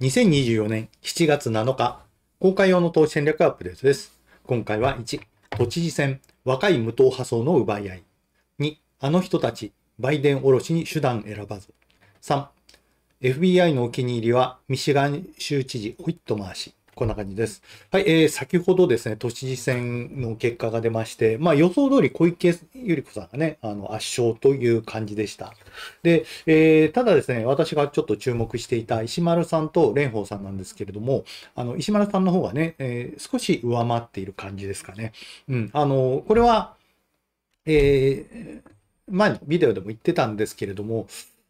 2024年7月7日、公開用の投資戦略アップデートです。今回は1、都知事選、若い無党派層の奪い合い。2、あの人たち、バイデンおろしに手段選ばず。3、FBI のお気に入りはミシガン州知事ホイット回し。こんな感じです。はい、えー、先ほどですね、都知事選の結果が出まして、まあ予想通り小池百合子さんがね、あの、圧勝という感じでした。で、えー、ただですね、私がちょっと注目していた石丸さんと蓮舫さんなんですけれども、あの、石丸さんの方がね、えー、少し上回っている感じですかね。うん、あの、これは、えー、前のビデオでも言ってたんですけれども、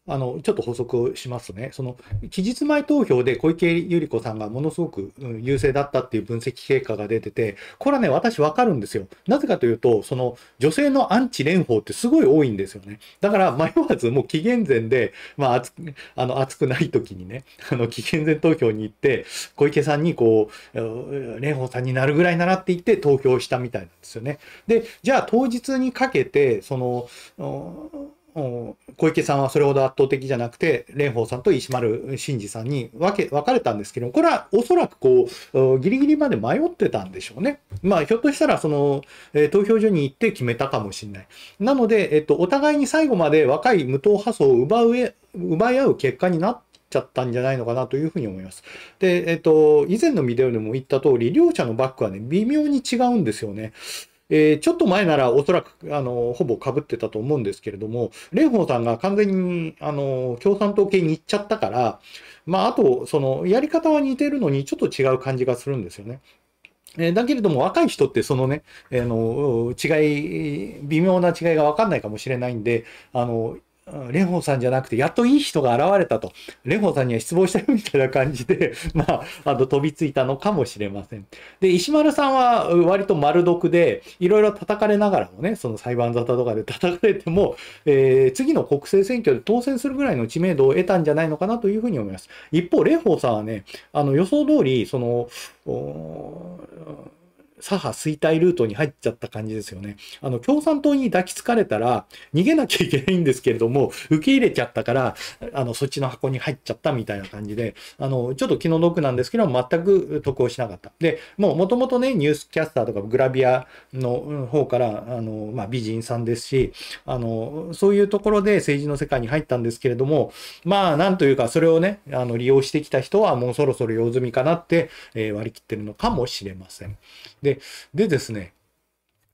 あの、ちょっと補足をしますね。その、期日前投票で小池百合子さんがものすごく優勢だったっていう分析結果が出てて、これはね、私わかるんですよ。なぜかというと、その、女性のアンチ蓮舫ってすごい多いんですよね。だから、迷わずもう紀元前で、まあ、熱あの、熱くない時にね、あの、紀元前投票に行って、小池さんにこう、蓮舫さんになるぐらいならって言って投票したみたいなんですよね。で、じゃあ当日にかけて、その、小池さんはそれほど圧倒的じゃなくて、蓮舫さんと石丸慎二さんに分け、分かれたんですけど、これはおそらくこう、ギリギリまで迷ってたんでしょうね。まあ、ひょっとしたら、その、え投票所に行って決めたかもしれない。なので、えっと、お互いに最後まで若い無党派層を奪う、奪い合う結果になって、ちゃったんじゃないのかなというふうに思います。で、えっと、以前のビデオでも言った通り、両者のバックはね、微妙に違うんですよね。えー、ちょっと前ならおそらく、あの、ほぼ被ってたと思うんですけれども、蓮舫さんが完全に、あの、共産党系に行っちゃったから、まあ、あと、その、やり方は似てるのにちょっと違う感じがするんですよね。えだけれども若い人ってそのね、えの違い、微妙な違いがわかんないかもしれないんで、あの、蓮舫さんじゃなくて、やっといい人が現れたと、蓮舫さんには失望したよみたいな感じで まあ、あの飛びついたのかもしれません。で、石丸さんは割と丸毒で、いろいろ叩かれながらもね、その裁判沙汰とかで叩かれても、えー、次の国政選挙で当選するぐらいの知名度を得たんじゃないのかなというふうに思います。一方、蓮舫さんはね、あの予想通り、その、左派衰退ルートに入っちゃった感じですよね。あの、共産党に抱きつかれたら、逃げなきゃいけないんですけれども、受け入れちゃったから、あの、そっちの箱に入っちゃったみたいな感じで、あの、ちょっと気の毒なんですけど、全く得をしなかった。で、もう、もともとね、ニュースキャスターとかグラビアの方から、あの、まあ、美人さんですし、あの、そういうところで政治の世界に入ったんですけれども、まあ、なんというか、それをね、あの、利用してきた人は、もうそろそろ用済みかなって、えー、割り切ってるのかもしれません。でで、でですね、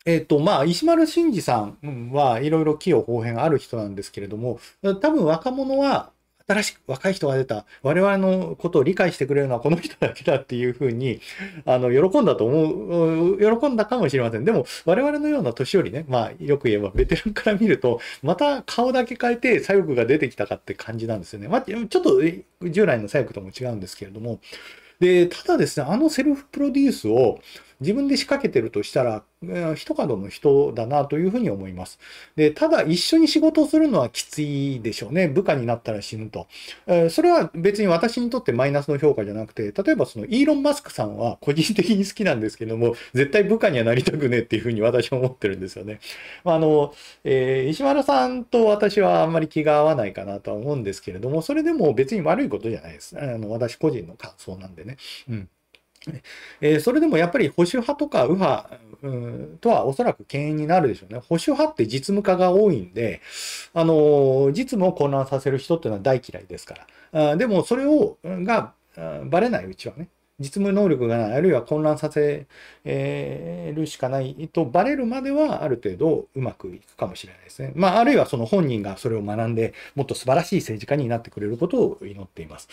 えっ、ー、と、まあ、石丸真二さんはいろいろ器用方変ある人なんですけれども、多分若者は新しく若い人が出た我々のことを理解してくれるのはこの人だけだっていうふうにあの喜んだと思う喜んだかもしれませんでも我々のような年寄りねまあよく言えばベテランから見るとまた顔だけ変えて左翼が出てきたかって感じなんですよね、まあ、ちょっと従来の左翼とも違うんですけれどもでただですねあのセルフプロデュースを自分で仕掛けてるとしたら、一角の人だなというふうに思います。で、ただ一緒に仕事をするのはきついでしょうね。部下になったら死ぬと。それは別に私にとってマイナスの評価じゃなくて、例えばそのイーロン・マスクさんは個人的に好きなんですけども、絶対部下にはなりたくねっていうふうに私は思ってるんですよね。あの、えー、石丸さんと私はあんまり気が合わないかなとは思うんですけれども、それでも別に悪いことじゃないです。あの私個人の感想なんでね。うん。えー、それでもやっぱり保守派とか右派、うん、とはおそらく敬遠になるでしょうね。保守派って実務家が多いんで、あのー、実務を混乱させる人っていうのは大嫌いですから。あでもそれを、が、ばれないうちはね、実務能力がない、あるいは混乱させるしかないとバレるまではある程度うまくいくかもしれないですね。まあ、あるいはその本人がそれを学んで、もっと素晴らしい政治家になってくれることを祈っています。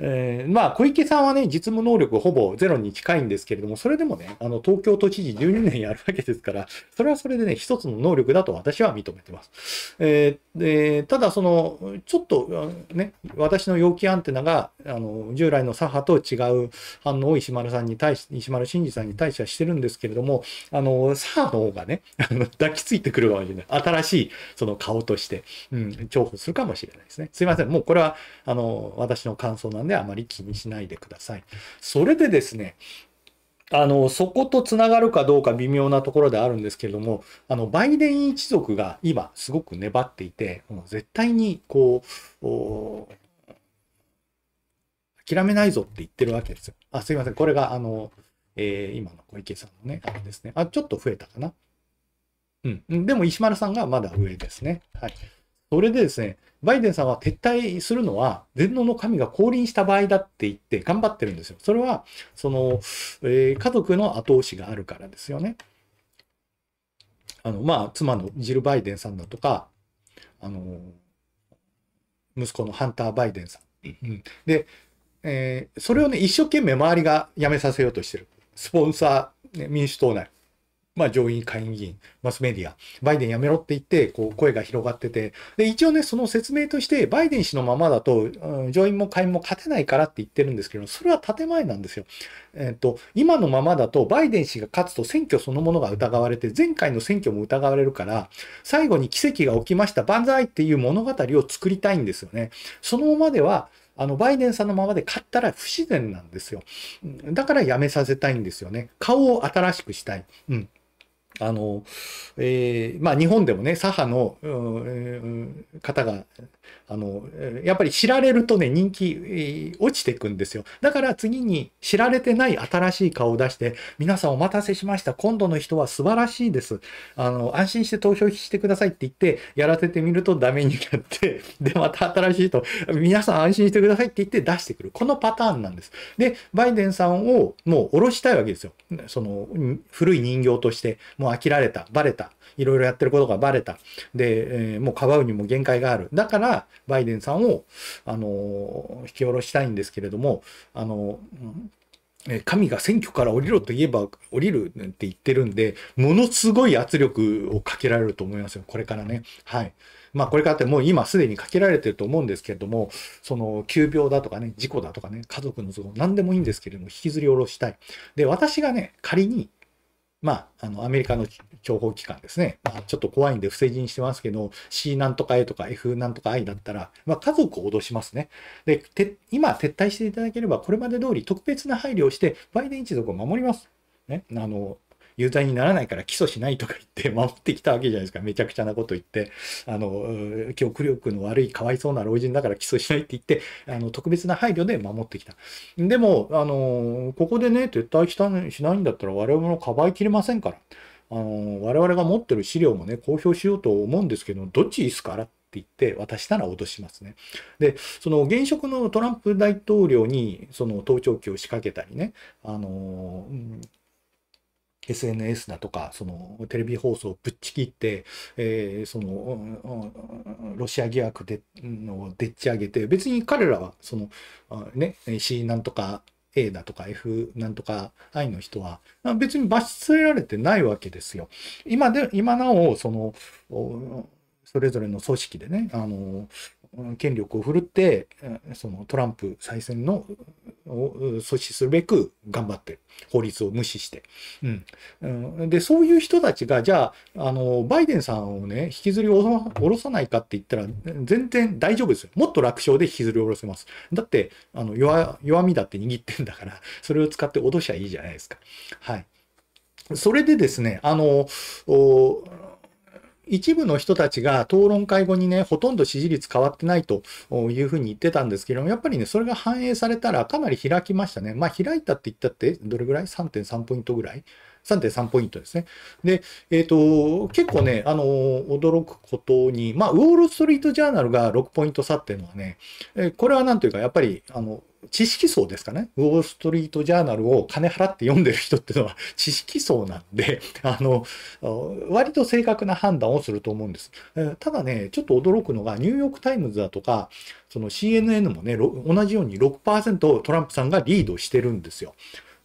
えー、まあ、小池さんはね、実務能力ほぼゼロに近いんですけれども、それでもね、あの、東京都知事12年やるわけですから、それはそれでね、一つの能力だと私は認めてます。えー、ただ、その、ちょっと、ね、私の陽気アンテナが、あの、従来の左派と違う、反応を石丸さんに対し、石丸真二さんに対してはしてるんですけれども、あの、サーの方がね、あの、抱きついてくるかもしれない。新しい、その顔として、うん、重宝するかもしれないですね。すいません。もうこれは、あの、私の感想なんであまり気にしないでください。それでですね、あの、そこと繋がるかどうか微妙なところであるんですけれども、あの、バイデン一族が今すごく粘っていて、もう絶対にこう、諦めないぞって言ってるわけですよ。あ、すいません。これが、あの、えー、今の小池さんのね、あれですね。あ、ちょっと増えたかな。うん。でも、石丸さんがまだ上ですね。はい。それでですね、バイデンさんは撤退するのは全能の神が降臨した場合だって言って頑張ってるんですよ。それは、その、えー、家族の後押しがあるからですよね。あの、まあ、妻のジル・バイデンさんだとか、あの、息子のハンター・バイデンさん。ん、で、えー、それをね、一生懸命周りが辞めさせようとしてる。スポンサー、ね、民主党内、まあ、上院、下院議員、マスメディア、バイデン辞めろって言って、こう、声が広がってて、で、一応ね、その説明として、バイデン氏のままだと、うん、上院も下院も勝てないからって言ってるんですけど、それは建前なんですよ。えっ、ー、と、今のままだと、バイデン氏が勝つと選挙そのものが疑われて、前回の選挙も疑われるから、最後に奇跡が起きました、万歳っていう物語を作りたいんですよね。そのままでは、あの、バイデンさんのままで買ったら不自然なんですよ。だからやめさせたいんですよね。顔を新しくしたい。うん。あの、えー、まあ日本でもね、左派の、え方が、あの、やっぱり知られるとね、人気、えー、落ちていくんですよ。だから次に知られてない新しい顔を出して、皆さんお待たせしました。今度の人は素晴らしいです。あの、安心して投票してくださいって言って、やらせてみるとダメになって、で、また新しい人、皆さん安心してくださいって言って出してくる。このパターンなんです。で、バイデンさんをもう下ろしたいわけですよ。その、古い人形として、もう飽きられた、バレた、いろいろやってることがバレた。で、えー、もうかばうにも限界がある。だから、バイデンさんを、あの、引き下ろしたいんですけれども、あの、神が選挙から降りろと言えば降りるって言ってるんで、ものすごい圧力をかけられると思いますよ、これからね。はい。まあ、これからってもう今すでにかけられてると思うんですけれども、その、急病だとかね、事故だとかね、家族の都合、何でもいいんですけれども、引きずり下ろしたい。で、私がね、仮にまあ、あの、アメリカの諜報機関ですね。まあ、ちょっと怖いんで不正人にしてますけど、C なんとか A とか F なんとか I だったら、まあ、家族を脅しますね。で、今撤退していただければ、これまで通り特別な配慮をして、バイデン一族を守ります。ね、あの、有罪にならないから起訴しないとか言って 守ってきたわけじゃないですか。めちゃくちゃなこと言って、あの、記憶力の悪いかわいそうな老人だから起訴しないって言って、あの、特別な配慮で守ってきた。でも、あの、ここでね、撤退したしないんだったら我々もかばいきれませんから。あの、我々が持ってる資料もね、公表しようと思うんですけど、どっちいいっすからって言って渡したら脅しますね。で、その現職のトランプ大統領に、その盗聴器を仕掛けたりね、あの、SNS だとか、そのテレビ放送をぶっちぎって、えー、その、ロシア疑惑でのでっち上げて、別に彼らは、その、ね、C なんとか A だとか F なんとか I の人は、別に罰せられてないわけですよ。今で、今なお、その、それぞれの組織でね、あの、権力を振るって、そのトランプ再選のを阻止するべく頑張ってる。法律を無視して。うん。で、そういう人たちが、じゃあ、あの、バイデンさんをね、引きずり下ろさないかって言ったら、全然大丈夫ですよ。もっと楽勝で引きずり下ろせます。だって、あの、弱、弱みだって握ってんだから、それを使って脅しゃいいじゃないですか。はい。それでですね、あの、一部の人たちが討論会後にね、ほとんど支持率変わってないというふうに言ってたんですけども、やっぱりね、それが反映されたらかなり開きましたね。まあ開いたって言ったって、どれぐらい ?3.3 ポイントぐらい3.3ポイントですね。で、えっ、ー、と、結構ね、あの、驚くことに、まあ、ウォール・ストリート・ジャーナルが6ポイント差っていうのはね、えこれはなんというか、やっぱり、あの、知識層ですかね。ウォール・ストリート・ジャーナルを金払って読んでる人っていうのは 知識層なんで、あの、割と正確な判断をすると思うんです。ただね、ちょっと驚くのが、ニューヨーク・タイムズだとか、その CNN もね、同じように6%トランプさんがリードしてるんですよ。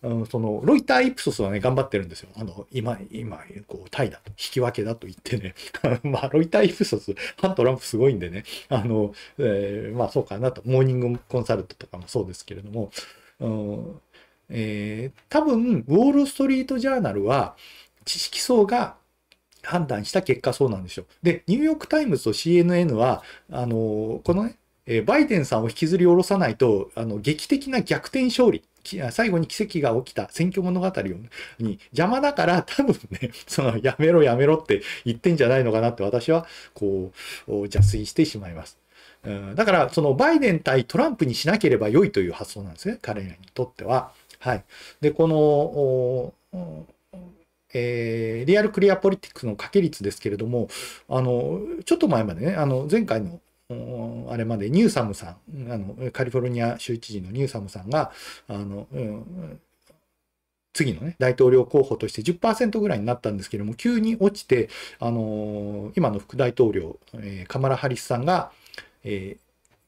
うん、そのロイター・イプソスはね、頑張ってるんですよ。あの、今、今、こう、タイだと、引き分けだと言ってね。まあ、ロイター・イプソス、反トランプすごいんでね、あの、えー、まあ、そうかなと、モーニングコンサルトとかもそうですけれども、うん、えー、多分、ウォール・ストリート・ジャーナルは、知識層が判断した結果そうなんですよ。で、ニューヨーク・タイムズと CNN は、あの、このね、バイデンさんを引きずり下ろさないと、あの、劇的な逆転勝利。最後に奇跡が起きた選挙物語に邪魔だから多分ね、そのやめろやめろって言ってんじゃないのかなって私はこう邪推してしまいます。だから、そのバイデン対トランプにしなければ良いという発想なんですね、彼らにとっては。はい。で、この、えー、リアルクリアポリティクスの掛け率ですけれども、あの、ちょっと前までね、あの、前回のあれまでニューサムさん、あのカリフォルニア州知事のニューサムさんが、あの、うん、次のね、大統領候補として10%ぐらいになったんですけども、急に落ちて、あの今の副大統領、えー、カマラ・ハリスさんが、え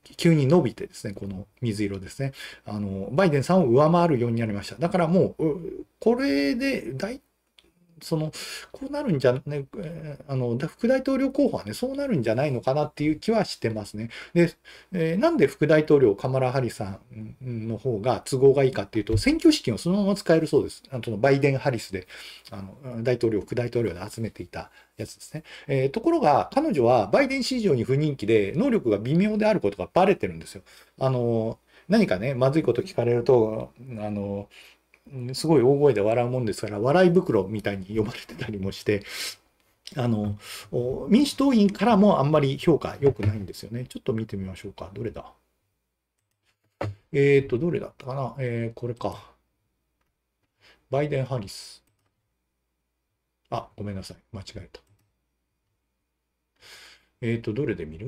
ー、急に伸びてですね、この水色ですね、あのバイデンさんを上回るようになりました。だからもう、これで大その、こうなるんじゃね、あの、副大統領候補はね、そうなるんじゃないのかなっていう気はしてますね。で、えー、なんで副大統領カマラ・ハリさんの方が都合がいいかっていうと、選挙資金をそのまま使えるそうです。あのバイデン・ハリスで、あの、大統領、副大統領で集めていたやつですね。えー、ところが、彼女はバイデン市場に不人気で、能力が微妙であることがバレてるんですよ。あの、何かね、まずいこと聞かれると、あの、すごい大声で笑うもんですから、笑い袋みたいに呼ばれてたりもして、あの、民主党員からもあんまり評価良くないんですよね。ちょっと見てみましょうか。どれだえっ、ー、と、どれだったかなえー、これか。バイデン・ハリス。あ、ごめんなさい。間違えた。えっ、ー、と、どれで見る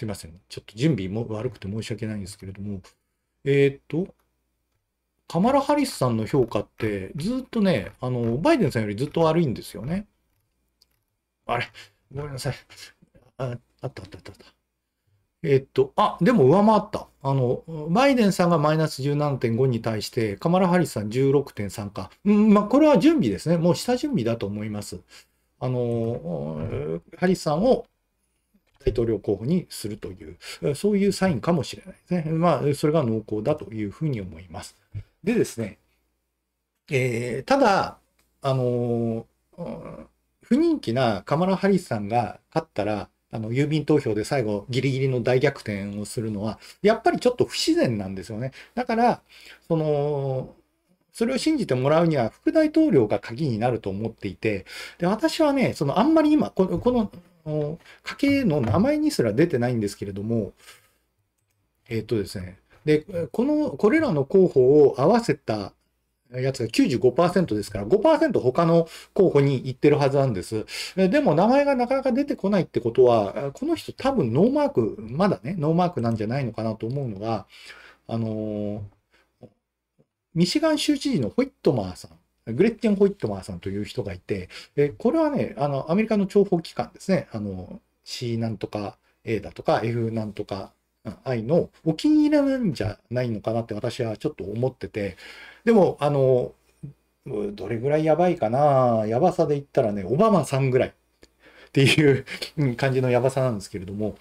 すいません。ちょっと準備も悪くて申し訳ないんですけれども、えっ、と、カマラ・ハリスさんの評価って、ずっとね、あの、バイデンさんよりずっと悪いんですよね。あれ、ごめんなさい。ああったあったあったあった。えっと、あ、でも上回った。あの、バイデンさんがマイナス17.5に対して、カマラ・ハリスさん16.3か。うん、まあ、これは準備ですね。もう下準備だと思います。あの、ハリスさんを大統領候補にするという、そういうサインかもしれないですね。まあ、それが濃厚だというふうに思います。でですね、えー、ただ、あのー、不人気なカマラ・ハリスさんが勝ったら、あの、郵便投票で最後、ギリギリの大逆転をするのは、やっぱりちょっと不自然なんですよね。だから、その、それを信じてもらうには、副大統領が鍵になると思っていて、で、私はね、その、あんまり今、この、このの家系の名前にすら出てないんですけれども、えっとですね、で、この、これらの候補を合わせたやつが95%ですから、5%他の候補に行ってるはずなんです。でも名前がなかなか出てこないってことは、この人多分ノーマーク、まだね、ノーマークなんじゃないのかなと思うのが、あのミシガン州知事のホイットマーさん。グレッチィン・ホイットマーさんという人がいて、えこれはね、あの、アメリカの諜報機関ですね。あの、C なんとか A だとか F なんとか I のお気に入りなんじゃないのかなって私はちょっと思ってて、でも、あの、どれぐらいやばいかなやばさで言ったらね、オバマさんぐらいっていう感じのやばさなんですけれども、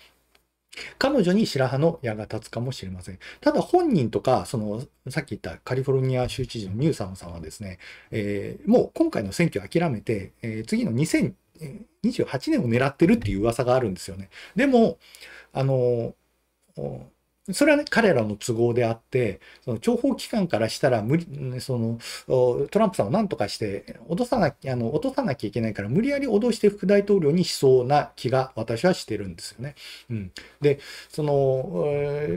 彼女に白羽の矢が立つかもしれません。ただ本人とか、その、さっき言ったカリフォルニア州知事のニューサムさんはですね、えー、もう今回の選挙を諦めて、えー、次の2028年を狙ってるっていう噂があるんですよね。でも、あの、それはね、彼らの都合であって、その諜報機関からしたら無理、その、トランプさんを何とかして、落とさなきゃ、あの、落とさなきゃいけないから、無理やり脅して副大統領にしそうな気が私はしてるんですよね。うん。で、その、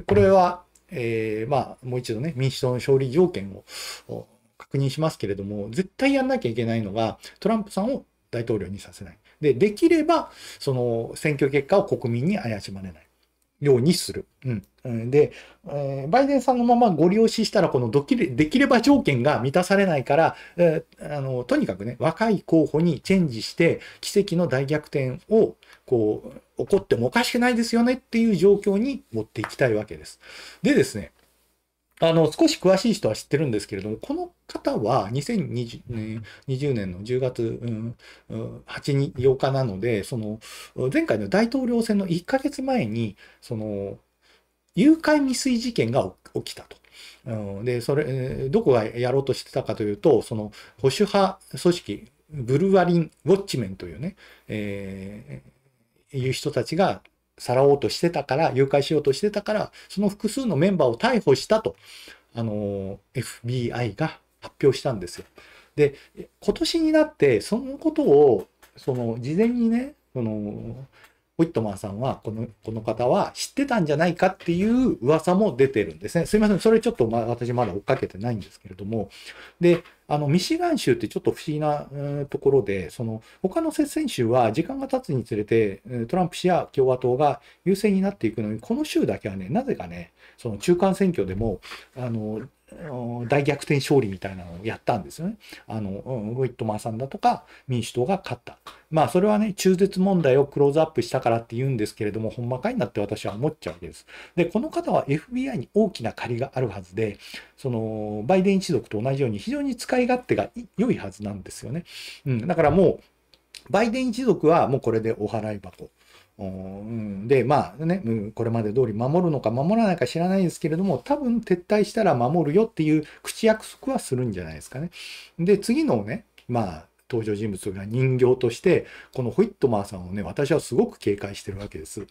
これは、えー、まあ、もう一度ね、民主党の勝利条件を確認しますけれども、絶対やんなきゃいけないのが、トランプさんを大統領にさせない。で、できれば、その、選挙結果を国民に怪しまれない。ようにする。うん、で、えー、バイデンさんのままご利用ししたら、このドキレできれば条件が満たされないから、えー、あのとにかくね、若い候補にチェンジして、奇跡の大逆転をこう起こってもおかしくないですよねっていう状況に持っていきたいわけです。でですね、あの、少し詳しい人は知ってるんですけれども、この方は2020年 ,20 年の10月、うん、8日、8日なので、その、前回の大統領選の1ヶ月前に、その、誘拐未遂事件が起きたと。で、それ、どこがやろうとしてたかというと、その保守派組織、ブルワリン・ウォッチメンというね、えー、いう人たちがさらおうとしてたから、誘拐しようとしてたから、その複数のメンバーを逮捕したと、あの、FBI が発表したんですよ。で、今年になって、そのことを、その、事前にね、その、ホイットマンさんは、この、この方は知ってたんじゃないかっていう噂も出てるんですね。すいません。それちょっとま、私まだ追っかけてないんですけれども。で、あの、ミシガン州ってちょっと不思議な、えー、ところで、その、他の接戦州は時間が経つにつれて、トランプ氏や共和党が優勢になっていくのに、この州だけはね、なぜかね、その中間選挙でも、あの、大逆転勝利みたいなのをやったんですよね。あの、ウィットマーさんだとか民主党が勝った。まあそれはね、中絶問題をクローズアップしたからって言うんですけれども、ほんまかいなって私は思っちゃうわけです。で、この方は FBI に大きな借りがあるはずで、その、バイデン一族と同じように非常に使い勝手が良いはずなんですよね。うん、だからもう、バイデン一族はもうこれでお払い箱。うん、で、まあね、これまで通り守るのか守らないか知らないんですけれども、多分撤退したら守るよっていう口約束はするんじゃないですかね。で、次のね、まあ、登場人物が人形として、このホイットマーさんをね、私はすごく警戒してるわけです。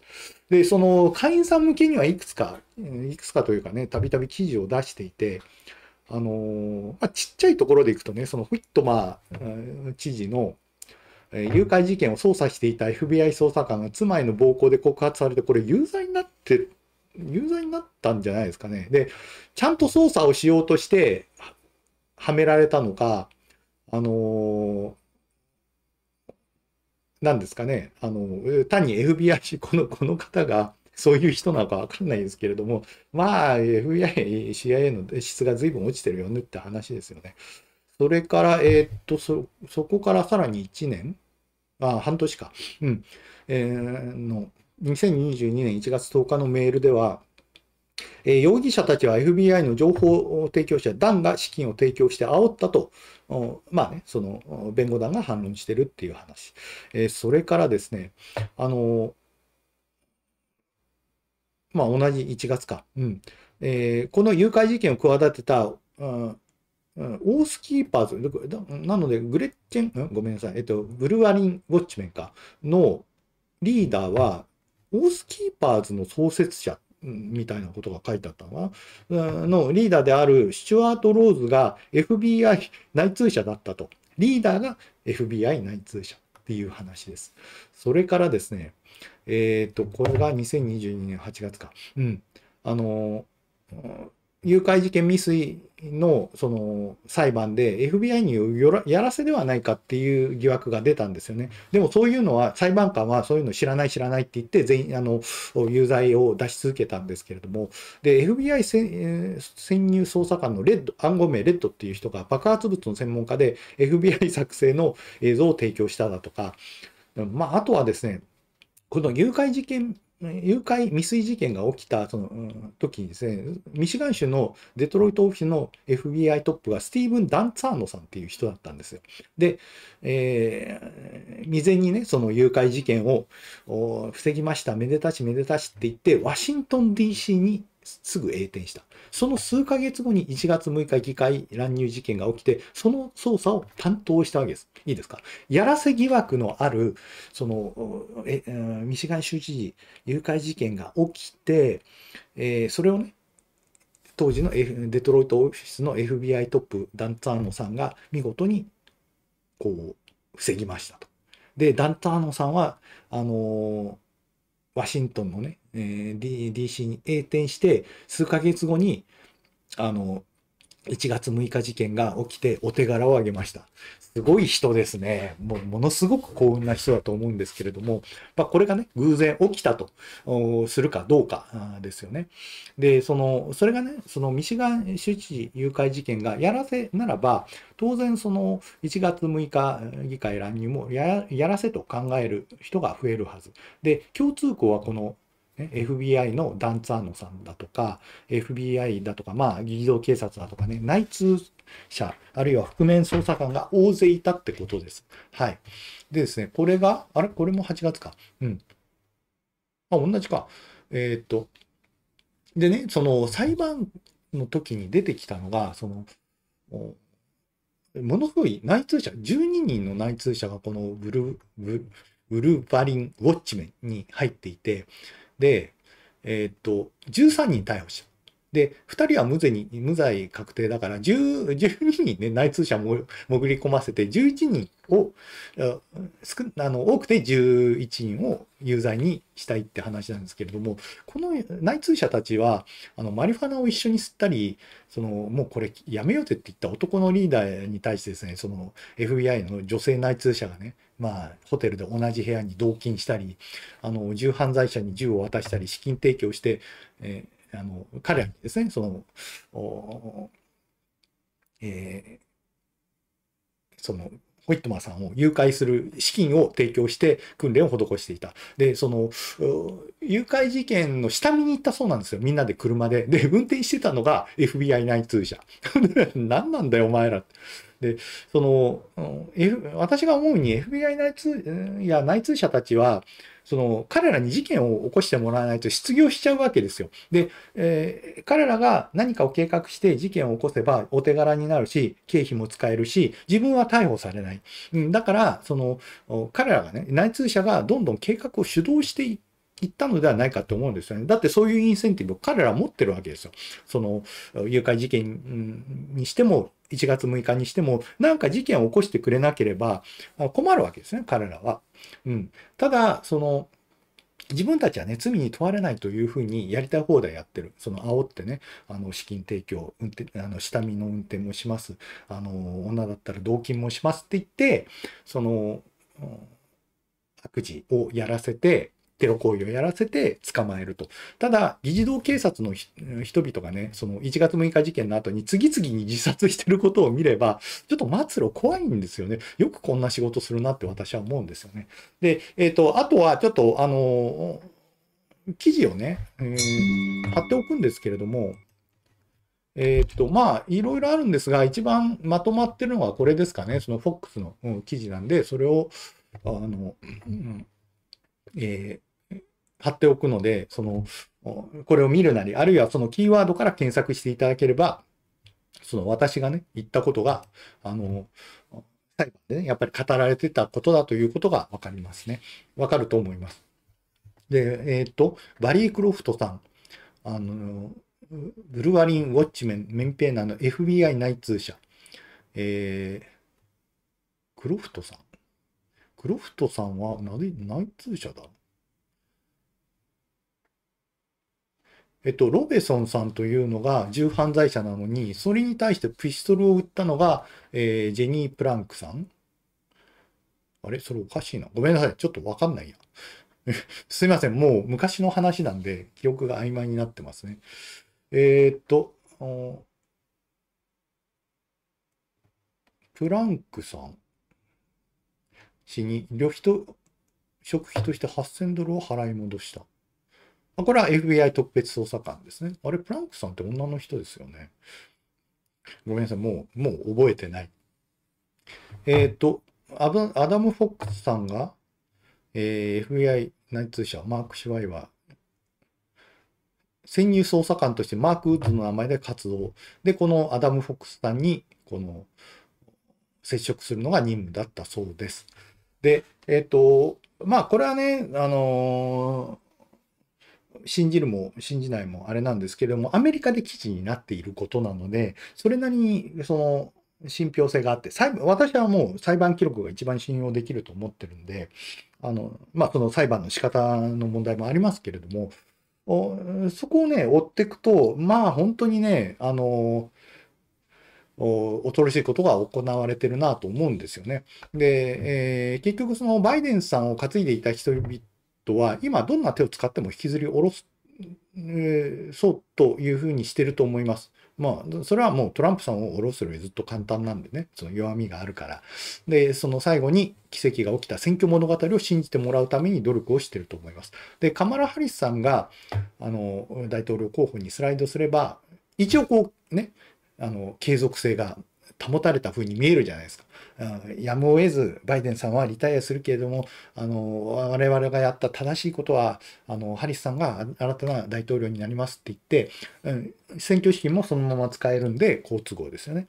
で、その会員さん向けにはいくつか、いくつかというかね、たびたび記事を出していて、あのまあ、ちっちゃいところでいくとね、そのホイットマー知事のえ誘拐事件を捜査していた FBI 捜査官が妻への暴行で告発されて、これ有罪になって、有罪になったんじゃないですかね。で、ちゃんと捜査をしようとして、はめられたのか、あのなんですかね、あの、単に FBI、この、この方が、そういう人なのかわかんないですけれども、まあ、FBI、CIA の質が随分落ちてるよねって話ですよね。それから、えー、っとそ、そこからさらに1年あ、半年か。うん。えー、の、2022年1月10日のメールでは、えー、容疑者たちは FBI の情報提供者、団が資金を提供して煽ったと、まあね、その弁護団が反論してるっていう話。えー、それからですね、あのまあ、同じ1月か、うんえー、この誘拐事件を企てた、うん、うん、オースキーパーズ、なので、グレッチェン、うん、ごめんなさい、えっと、ブルワリン・ウォッチメンか、のリーダーは、オースキーパーズの創設者みたいなことが書いてあったのかな、のリーダーであるシチュワート・ローズが FBI 内通者だったと。リーダーが FBI 内通者っていう話です。それからですね、えっ、ー、と、これが2022年8月か。うん。あの誘拐事件未遂のその裁判で FBI にやらせではないかっていう疑惑が出たんですよね。でもそういうのは裁判官はそういうの知らない知らないって言って全員あの有罪を出し続けたんですけれども FBI 潜入捜査官のレッド暗号名レッドっていう人が爆発物の専門家で FBI 作成の映像を提供しただとか、まあ、あとはですねこの誘拐事件誘拐未遂事件が起きたその、うん、時にですね、ミシガン州のデトロイトオフィスの FBI トップがスティーブン・ダンツァーノさんっていう人だったんですよ。で、えー、未然にね、その誘拐事件を防ぎました、めでたしめでたしって言って、ワシントン DC にすぐ栄転した。その数ヶ月後に1月6日議会乱入事件が起きて、その捜査を担当したわけです。いいですかやらせ疑惑のある、その、えミシガン州知事誘拐事件が起きて、えー、それをね、当時の、F、デトロイトオフィスの FBI トップ、ダンツァーノさんが見事に、こう、防ぎましたと。で、ダンターノさんは、あのワシントンのね、えー、DC に栄転して、数ヶ月後に、あの、1月6日事件が起きてお手柄をあげました。すごい人ですね。もうものすごく幸運な人だと思うんですけれども、まあ、これがね、偶然起きたとするかどうかですよね。で、その、それがね、そのミシガン州知事誘拐事件がやらせならば、当然その1月6日議会乱入もやらせと考える人が増えるはず。で、共通項はこのね、FBI のダンツァーノさんだとか、FBI だとか、まあ、議堂警察だとかね、内通者、あるいは覆面捜査官が大勢いたってことです。はい。でですね、これが、あれこれも8月か。うん。あ、同じか。えー、っと。でね、その裁判の時に出てきたのが、その、ものすごい内通者、12人の内通者がこのブルー、ブルーバリン・ウォッチメンに入っていて、で、えー、っと、13人逮捕した。で、2人は無罪に、無罪確定だから、12人ね、内通者も潜り込ませて、11人を、あの、多くて11人を有罪にしたいって話なんですけれども、この内通者たちは、あの、マリファナを一緒に吸ったり、その、もうこれやめようぜって言った男のリーダーに対してですね、その、FBI の女性内通者がね、まあ、ホテルで同じ部屋に同金したり、あの、銃犯罪者に銃を渡したり、資金提供して、えーあの彼らにですね、その、えー、その、ホイットマーさんを誘拐する資金を提供して訓練を施していた。で、その、誘拐事件の下見に行ったそうなんですよ。みんなで車で。で、運転してたのが FBI 内通者。何なんだよ、お前ら。で、その、F、私が思うに FBI 内通や内通者たちは、その彼らに事件を起こしてもらわないと失業しちゃうわけですよ。で、えー、彼らが何かを計画して事件を起こせばお手柄になるし、経費も使えるし、自分は逮捕されない。うん、だから、その、彼らがね、内通者がどんどん計画を主導していって、行ったのではないかと思うんですよね。だってそういうインセンティブを彼ら持ってるわけですよ。その、誘拐事件にしても、1月6日にしても、なんか事件を起こしてくれなければ困るわけですね、彼らは。うん。ただ、その、自分たちはね、罪に問われないというふうにやりたい放題やってる。その煽ってね、あの、資金提供、運転、あの、下見の運転もします。あの、女だったら同金もしますって言って、その、悪事をやらせて、テロ行為をやらせて捕まえると。ただ、議事堂警察の人々がね、その1月6日事件の後に次々に自殺してることを見れば、ちょっと末路怖いんですよね。よくこんな仕事するなって私は思うんですよね。で、えっ、ー、と、あとはちょっと、あのー、記事をね、え貼っておくんですけれども、えっ、ー、と、まあ、いろいろあるんですが、一番まとまってるのはこれですかね。その FOX の、うん、記事なんで、それを、あの、うん、えー貼っておくので、その、これを見るなり、あるいはそのキーワードから検索していただければ、その私がね、言ったことが、あの、裁判でね、やっぱり語られてたことだということがわかりますね。わかると思います。で、えっ、と、バリー・クロフトさん、あの、ブルワリン・ウォッチメン、メンペーナーの FBI 内通者、えー、クロフトさん。クロフトさんはな、内通者だろえっと、ロベソンさんというのが重犯罪者なのに、それに対してピストルを撃ったのが、えー、ジェニー・プランクさん。あれそれおかしいな。ごめんなさい。ちょっとわかんないや。すいません。もう昔の話なんで、記憶が曖昧になってますね。えー、っと、プランクさん死に旅費と、食費として8000ドルを払い戻した。これは FBI 特別捜査官ですね。あれ、プランクさんって女の人ですよね。ごめんなさい、もう、もう覚えてない。えっ、ー、とアダム・フォックスさんが、えー、FBI 内通者、マーク・シュワイは、潜入捜査官としてマーク・ウッズの名前で活動。で、このアダム・フォックスさんに、この、接触するのが任務だったそうです。で、えっ、ー、と、まあ、これはね、あのー信じるも信じないもあれなんですけれども、アメリカで記事になっていることなので、それなりにその信憑性があって、裁私はもう裁判記録が一番信用できると思ってるんで、あのまあ、その裁判の仕方の問題もありますけれども、そこをね、追っていくと、まあ本当にね、あの恐ろしいことが行われてるなと思うんですよね。で、えー、結局そのバイデンさんを担いでいた人々トは今どんな手を使っても引きずり下ろす、えー、そうというふうにしてると思います。まあ、それはもうトランプさんを下ろすよりずっと簡単なんでね、その弱みがあるから。で、その最後に奇跡が起きた選挙物語を信じてもらうために努力をしてると思います。で、カマラ・ハリスさんが、あの、大統領候補にスライドすれば、一応こうね、あの、継続性が保たれた風に見えるじゃないですか。やむを得ずバイデンさんはリタイアするけれどもあの我々がやった正しいことはあのハリスさんが新たな大統領になりますって言って、うん、選挙資金もそのまま使えるんで好都合ですよね。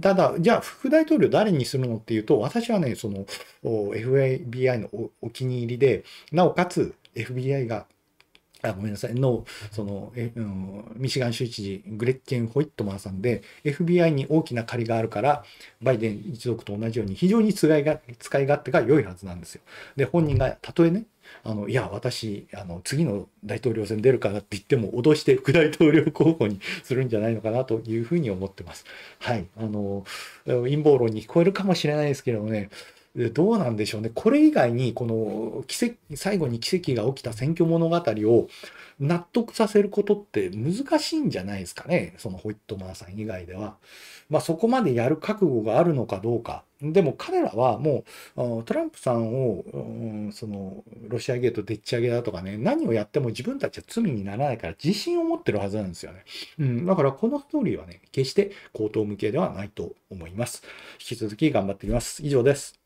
ただじゃあ副大統領誰にするのっていうと私はねその FBI のお気に入りでなおかつ FBI があごめんなさい、の、その、えうん、ミシガン州知事、グレッケン・ホイットマンさんで、FBI に大きな借りがあるから、バイデン一族と同じように非常に使いが使い勝手が良いはずなんですよ。で、本人が、たとえね、あの、いや、私、あの、次の大統領選出るからって言っても、脅して副大統領候補にするんじゃないのかなというふうに思ってます。はい。あの、陰謀論に聞こえるかもしれないですけどもね、どうなんでしょうね。これ以外に、この奇跡、最後に奇跡が起きた選挙物語を納得させることって難しいんじゃないですかね。そのホイットマーさん以外では。まあそこまでやる覚悟があるのかどうか。でも彼らはもうトランプさんを、うん、そのロシアゲートでっち上げだとかね、何をやっても自分たちは罪にならないから自信を持ってるはずなんですよね。うん、だからこのストーリーはね、決して口頭無形ではないと思います。引き続き頑張ってみます。以上です。